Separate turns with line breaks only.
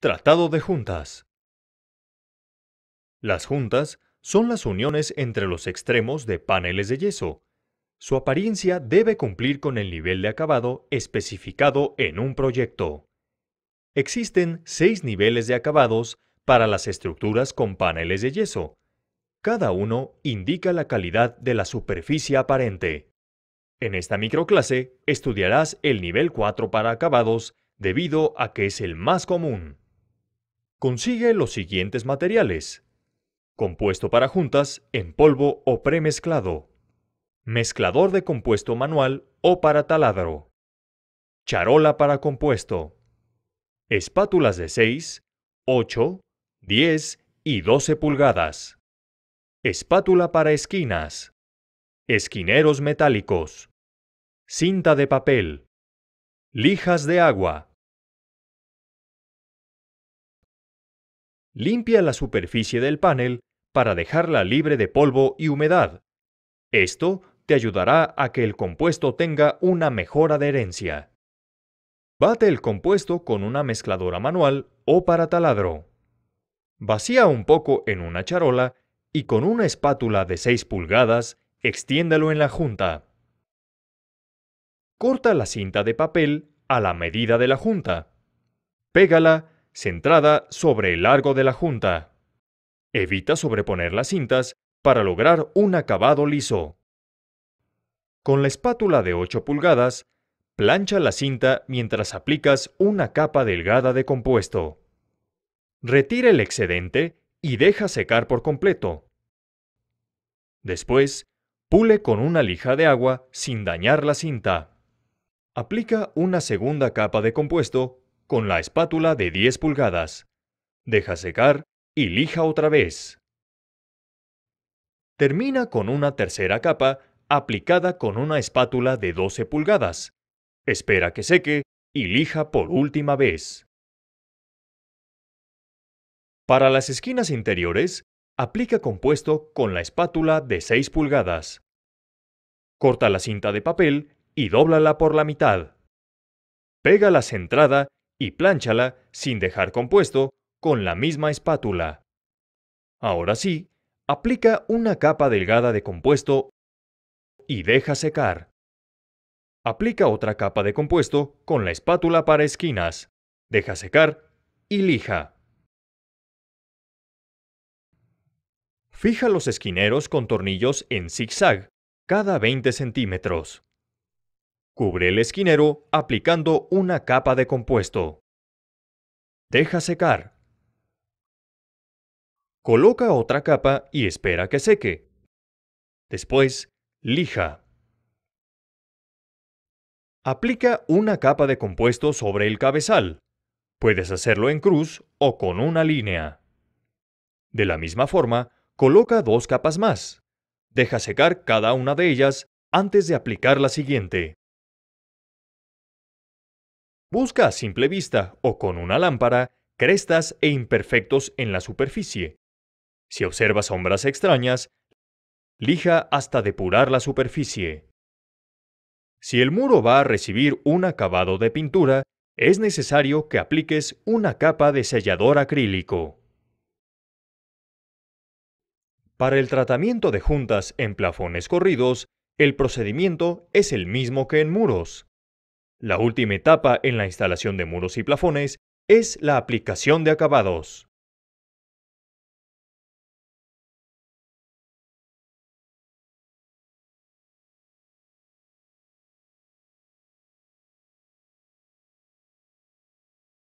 Tratado de Juntas. Las juntas son las uniones entre los extremos de paneles de yeso. Su apariencia debe cumplir con el nivel de acabado especificado en un proyecto. Existen seis niveles de acabados para las estructuras con paneles de yeso. Cada uno indica la calidad de la superficie aparente. En esta microclase estudiarás el nivel 4 para acabados debido a que es el más común. Consigue los siguientes materiales. Compuesto para juntas, en polvo o premezclado. Mezclador de compuesto manual o para taladro. Charola para compuesto. Espátulas de 6, 8, 10 y 12 pulgadas. Espátula para esquinas. Esquineros metálicos. Cinta de papel. Lijas de agua. Limpia la superficie del panel para dejarla libre de polvo y humedad. Esto te ayudará a que el compuesto tenga una mejor adherencia. Bate el compuesto con una mezcladora manual o para taladro. Vacía un poco en una charola y con una espátula de 6 pulgadas extiéndalo en la junta. Corta la cinta de papel a la medida de la junta. Pégala centrada sobre el largo de la junta. Evita sobreponer las cintas para lograr un acabado liso. Con la espátula de 8 pulgadas, plancha la cinta mientras aplicas una capa delgada de compuesto. Retira el excedente y deja secar por completo. Después, pule con una lija de agua sin dañar la cinta. Aplica una segunda capa de compuesto con la espátula de 10 pulgadas. Deja secar y lija otra vez. Termina con una tercera capa aplicada con una espátula de 12 pulgadas. Espera que seque y lija por última vez. Para las esquinas interiores, aplica compuesto con la espátula de 6 pulgadas. Corta la cinta de papel y dóblala por la mitad. Pega la centrada y plánchala sin dejar compuesto con la misma espátula. Ahora sí, aplica una capa delgada de compuesto y deja secar. Aplica otra capa de compuesto con la espátula para esquinas. Deja secar y lija. Fija los esquineros con tornillos en zigzag cada 20 centímetros. Cubre el esquinero aplicando una capa de compuesto. Deja secar. Coloca otra capa y espera que seque. Después, lija. Aplica una capa de compuesto sobre el cabezal. Puedes hacerlo en cruz o con una línea. De la misma forma, coloca dos capas más. Deja secar cada una de ellas antes de aplicar la siguiente. Busca a simple vista o con una lámpara crestas e imperfectos en la superficie. Si observa sombras extrañas, lija hasta depurar la superficie. Si el muro va a recibir un acabado de pintura, es necesario que apliques una capa de sellador acrílico. Para el tratamiento de juntas en plafones corridos, el procedimiento es el mismo que en muros. La última etapa en la instalación de muros y plafones es la aplicación de acabados.